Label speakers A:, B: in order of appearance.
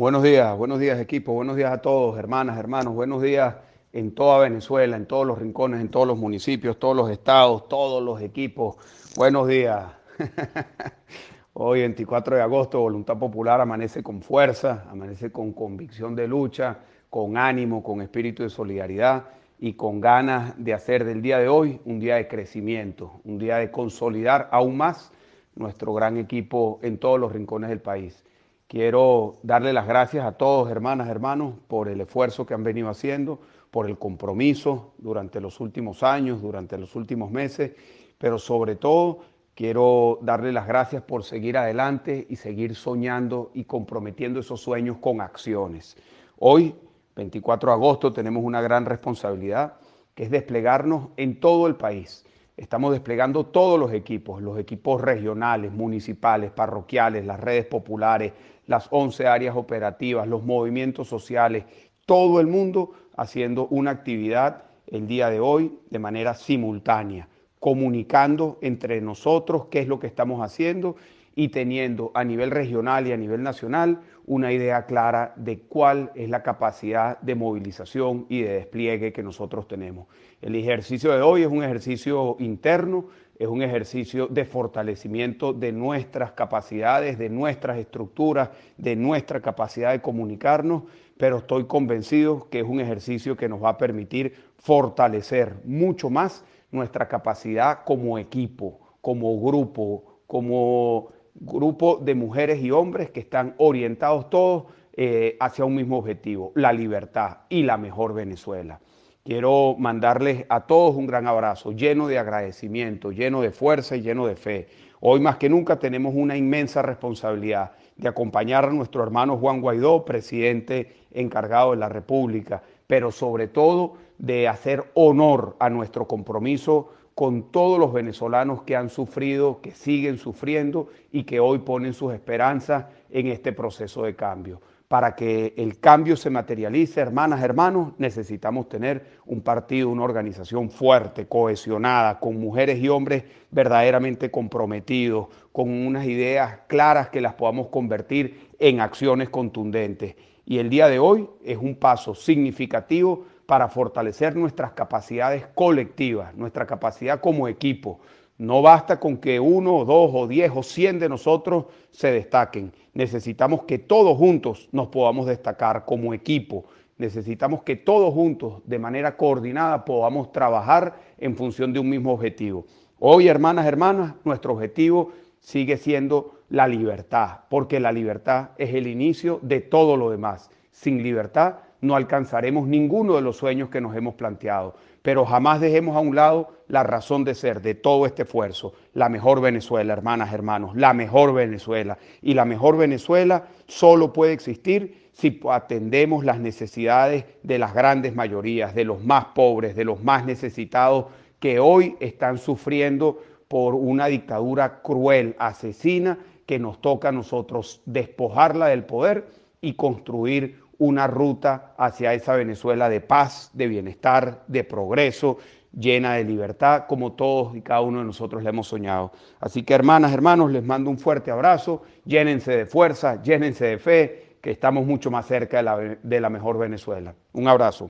A: buenos días, buenos días equipo, buenos días a todos, hermanas, hermanos, buenos días en toda Venezuela, en todos los rincones, en todos los municipios, todos los estados, todos los equipos. Buenos días. Hoy, 24 de agosto, Voluntad Popular amanece con fuerza, amanece con convicción de lucha, con ánimo, con espíritu de solidaridad y con ganas de hacer del día de hoy un día de crecimiento, un día de consolidar aún más nuestro gran equipo en todos los rincones del país. Quiero darle las gracias a todos, hermanas, hermanos, por el esfuerzo que han venido haciendo, por el compromiso durante los últimos años, durante los últimos meses, pero sobre todo quiero darle las gracias por seguir adelante y seguir soñando y comprometiendo esos sueños con acciones. Hoy, 24 de agosto, tenemos una gran responsabilidad que es desplegarnos en todo el país Estamos desplegando todos los equipos, los equipos regionales, municipales, parroquiales, las redes populares, las 11 áreas operativas, los movimientos sociales, todo el mundo haciendo una actividad el día de hoy de manera simultánea, comunicando entre nosotros qué es lo que estamos haciendo y teniendo a nivel regional y a nivel nacional una idea clara de cuál es la capacidad de movilización y de despliegue que nosotros tenemos. El ejercicio de hoy es un ejercicio interno, es un ejercicio de fortalecimiento de nuestras capacidades, de nuestras estructuras, de nuestra capacidad de comunicarnos, pero estoy convencido que es un ejercicio que nos va a permitir fortalecer mucho más nuestra capacidad como equipo, como grupo, como grupo de mujeres y hombres que están orientados todos eh, hacia un mismo objetivo, la libertad y la mejor Venezuela. Quiero mandarles a todos un gran abrazo, lleno de agradecimiento, lleno de fuerza y lleno de fe. Hoy más que nunca tenemos una inmensa responsabilidad de acompañar a nuestro hermano Juan Guaidó, presidente encargado de la República, pero sobre todo de hacer honor a nuestro compromiso con todos los venezolanos que han sufrido, que siguen sufriendo y que hoy ponen sus esperanzas en este proceso de cambio. Para que el cambio se materialice, hermanas, hermanos, necesitamos tener un partido, una organización fuerte, cohesionada, con mujeres y hombres verdaderamente comprometidos, con unas ideas claras que las podamos convertir en acciones contundentes. Y el día de hoy es un paso significativo para fortalecer nuestras capacidades colectivas, nuestra capacidad como equipo. No basta con que uno o dos o diez o cien de nosotros se destaquen. Necesitamos que todos juntos nos podamos destacar como equipo. Necesitamos que todos juntos, de manera coordinada, podamos trabajar en función de un mismo objetivo. Hoy, hermanas, hermanas, nuestro objetivo sigue siendo la libertad, porque la libertad es el inicio de todo lo demás. Sin libertad no alcanzaremos ninguno de los sueños que nos hemos planteado. Pero jamás dejemos a un lado la razón de ser de todo este esfuerzo. La mejor Venezuela, hermanas, hermanos, la mejor Venezuela. Y la mejor Venezuela solo puede existir si atendemos las necesidades de las grandes mayorías, de los más pobres, de los más necesitados, que hoy están sufriendo por una dictadura cruel, asesina, que nos toca a nosotros despojarla del poder y construir una ruta hacia esa Venezuela de paz, de bienestar, de progreso, llena de libertad, como todos y cada uno de nosotros la hemos soñado. Así que hermanas, hermanos, les mando un fuerte abrazo, llénense de fuerza, llénense de fe, que estamos mucho más cerca de la, de la mejor Venezuela. Un abrazo.